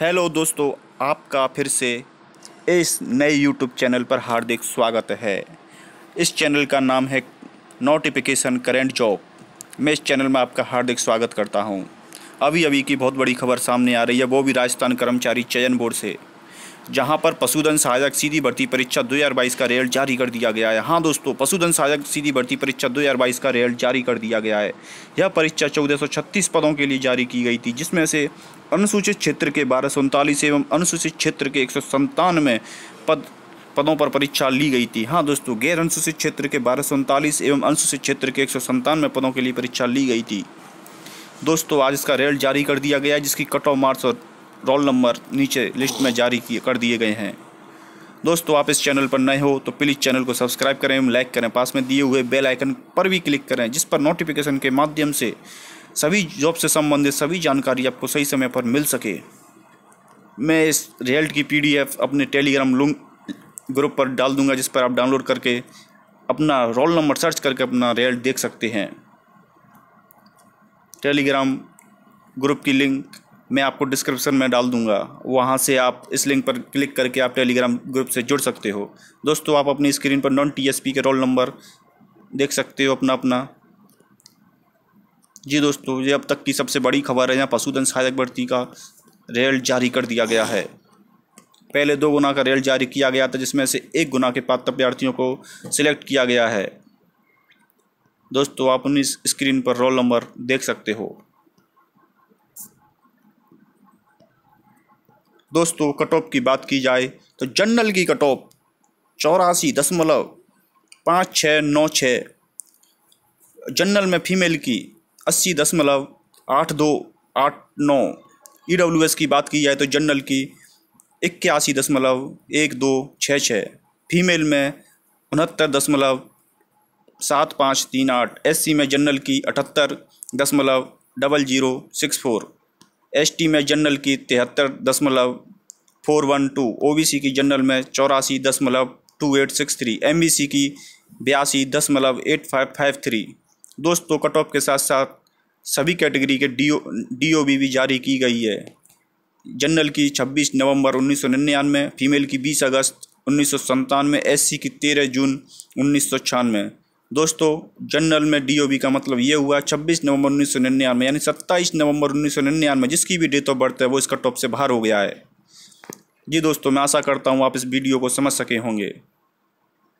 Hello दोस्तों आपका फिर से इस नए यूट्यूब चैनल पर हार्दिक स्वागत है इस चैनल का नाम है नोटिफिकेशन करेंट जॉब मैं इस चैनल में आपका हार्दिक स्वागत करता हूं। अभी अभी की बहुत बड़ी खबर सामने आ रही है वो भी राजस्थान कर्मचारी चयन बोर्ड से जहां पर पशुधन सहायक सीधी भर्ती परीक्षा 2022 का रेल जारी कर दिया गया है हाँ दोस्तों पशुधन सहायक सीधी भर्ती परीक्षा 2022 का रेल जारी कर दिया गया है यह परीक्षा चौदह पदों के लिए जारी की गई थी जिसमें से अनुसूचित क्षेत्र के बारह एवं अनुसूचित क्षेत्र के एक पद पदों पर परीक्षा ली गई थी हाँ दोस्तों गैर अनुसूचित क्षेत्र के बारह एवं अनुसूचित क्षेत्र के एक पदों के लिए परीक्षा ली गई थी दोस्तों आज इसका रेल जारी कर दिया गया है जिसकी कट ऑफ मार्क्स और रोल नंबर नीचे लिस्ट में जारी किए कर दिए गए हैं दोस्तों आप इस चैनल पर नए हो तो प्लीज़ चैनल को सब्सक्राइब करें लाइक करें पास में दिए हुए बेल आइकन पर भी क्लिक करें जिस पर नोटिफिकेशन के माध्यम से सभी जॉब से संबंधित सभी जानकारी आपको सही समय पर मिल सके मैं इस रिजल्ट की पीडीएफ अपने टेलीग्राम लुंग ग्रुप पर डाल दूंगा जिस पर आप डाउनलोड करके अपना रोल नंबर सर्च करके अपना रिजल्ट देख सकते हैं टेलीग्राम ग्रुप की लिंक मैं आपको डिस्क्रिप्शन में डाल दूंगा वहाँ से आप इस लिंक पर क्लिक करके आप टेलीग्राम ग्रुप से जुड़ सकते हो दोस्तों आप अपनी स्क्रीन पर नॉन टीएसपी के रोल नंबर देख सकते हो अपना अपना जी दोस्तों ये अब तक की सबसे बड़ी खबर है यहाँ पशुधन सहायक भर्ती का रेल जारी कर दिया गया है पहले दो गुना का रेल जारी किया गया था जिसमें से एक गुना के पात्र अभ्यर्थियों को सिलेक्ट किया गया है दोस्तों आप अपनी स्क्रीन पर रोल नंबर देख सकते हो दोस्तों कट ऑफ की बात की जाए तो जनरल की कट ऑफ चौरासी दशमलव पाँच छः नौ छः जनरल में फीमेल की अस्सी दशमलव आठ दो आठ नौ ई डब्ल्यू एस की बात की जाए तो जनरल की इक्यासी दशमलव एक दो छः छः फीमेल में उनहत्तर दशमलव सात पाँच तीन आठ एस सी में जनरल की अठहत्तर दशमलव double zero six four ST में जनरल की तिहत्तर दशमलव फोर वन टू ओ की जनरल में चौरासी दशमलव two eight six three M की बयासी दशमलव एट फाइव फाइव थ्री दोस्तों कट ऑफ के साथ साथ सभी कैटेगरी के डी ओ डी ओ भी जारी की गई है जनरल की 26 नवंबर उन्नीस सौ निन्यानवे फीमेल की 20 अगस्त उन्नीस सौ एससी की 13 जून उन्नीस सौ छियानवे दोस्तों जनरल में डीओबी का मतलब ये हुआ 26 नवंबर उन्नीस सौ निन्यानवे यानी 27 नवंबर उन्नीस सौ निन्यानवे जिसकी भी डेट ऑफ बर्थ है वो इसका टॉप से बाहर हो गया है जी दोस्तों मैं आशा करता हूँ आप इस वीडियो को समझ सके होंगे